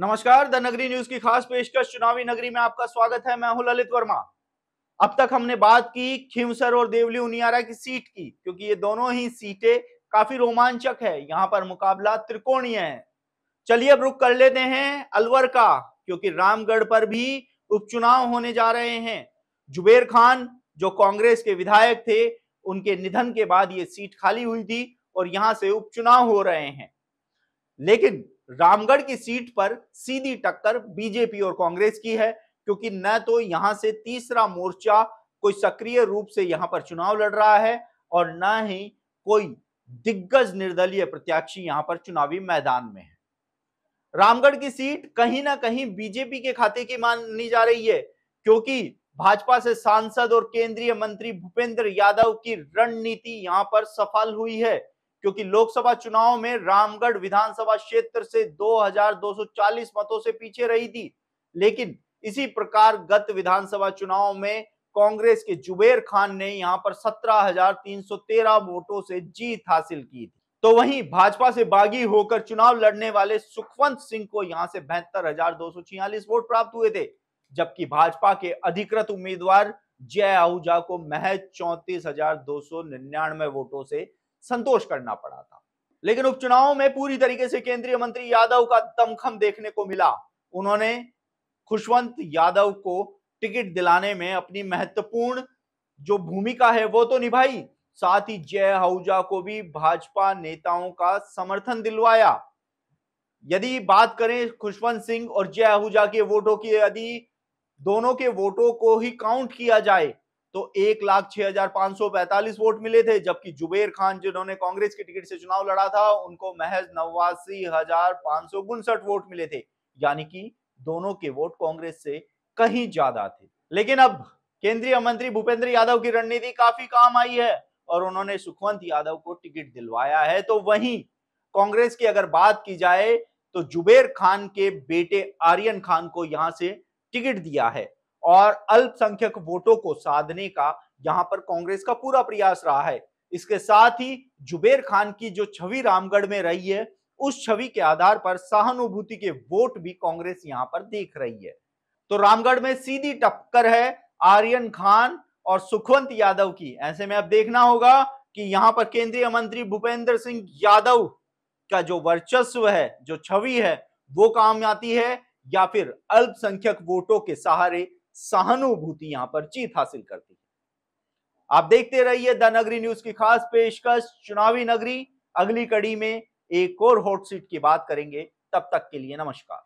नमस्कार द नगरी न्यूज की खास पेशकश चुनावी नगरी में आपका स्वागत है मैं हूं ललित वर्मा अब तक हमने बात की खिमसर और देवली उनियारा की सीट की क्योंकि ये दोनों ही सीटें काफी रोमांचक है यहाँ पर मुकाबला त्रिकोणीय है चलिए अब रुख कर लेते हैं अलवर का क्योंकि रामगढ़ पर भी उपचुनाव होने जा रहे हैं जुबेर खान जो कांग्रेस के विधायक थे उनके निधन के बाद ये सीट खाली हुई थी और यहां से उपचुनाव हो रहे हैं लेकिन रामगढ़ की सीट पर सीधी टक्कर बीजेपी और कांग्रेस की है क्योंकि न तो यहां से तीसरा मोर्चा कोई सक्रिय रूप से यहां पर चुनाव लड़ रहा है और न ही कोई दिग्गज निर्दलीय प्रत्याशी यहां पर चुनावी मैदान में है रामगढ़ की सीट कहीं ना कहीं बीजेपी के खाते की मानी जा रही है क्योंकि भाजपा से सांसद और केंद्रीय मंत्री भूपेंद्र यादव की रणनीति यहां पर सफल हुई है क्योंकि लोकसभा चुनाव में रामगढ़ विधानसभा क्षेत्र से 2240 मतों से पीछे रही थी लेकिन इसी प्रकार गत विधानसभा चुनाव में कांग्रेस के जुबेर खान ने यहां पर 17,313 वोटों से जीत हासिल की थी तो वहीं भाजपा से बागी होकर चुनाव लड़ने वाले सुखवंत सिंह को यहां से बहत्तर वोट प्राप्त हुए थे जबकि भाजपा के अधिकृत उम्मीदवार जय आहूजा को महज चौंतीस वोटों से संतोष करना पड़ा था लेकिन उपचुनाव में पूरी तरीके से केंद्रीय मंत्री यादव का दमखम देखने को मिला उन्होंने खुशवंत यादव को टिकट दिलाने में अपनी महत्वपूर्ण जो भूमिका है वो तो निभाई साथ ही जय आहूजा को भी भाजपा नेताओं का समर्थन दिलवाया यदि बात करें खुशवंत सिंह और जय आहूजा के वोटों की यदि दोनों के वोटों को ही काउंट किया जाए तो एक लाख छह हजार पांच सौ पैंतालीस वोट मिले थे जबकि जुबेर खान जिन्होंने कांग्रेस की टिकट से चुनाव लड़ा था उनको महज नवासी हजार पांच सौ उनसठ वोट मिले थे यानी कि दोनों के वोट कांग्रेस से कहीं ज्यादा थे लेकिन अब केंद्रीय मंत्री भूपेंद्र यादव की रणनीति काफी काम आई है और उन्होंने सुखवंत यादव को टिकट दिलवाया है तो वहीं कांग्रेस की अगर बात की जाए तो जुबेर खान के बेटे आर्यन खान को यहां से टिकट दिया है और अल्पसंख्यक वोटों को साधने का यहां पर कांग्रेस का पूरा प्रयास रहा है इसके साथ ही जुबेर खान की जो छवि रामगढ़ में रही है उस छवि के आधार पर सहानुभूति के वोट भी कांग्रेस यहां पर देख रही है तो रामगढ़ में सीधी टक्कर है आर्यन खान और सुखवंत यादव की ऐसे में अब देखना होगा कि यहां पर केंद्रीय मंत्री भूपेंद्र सिंह यादव का जो वर्चस्व है जो छवि है वो काम आती है या फिर अल्पसंख्यक वोटों के सहारे सहानुभूति यहां पर जीत हासिल करती है आप देखते रहिए द नगरी न्यूज की खास पेशकश चुनावी नगरी अगली कड़ी में एक और हॉट सीट की बात करेंगे तब तक के लिए नमस्कार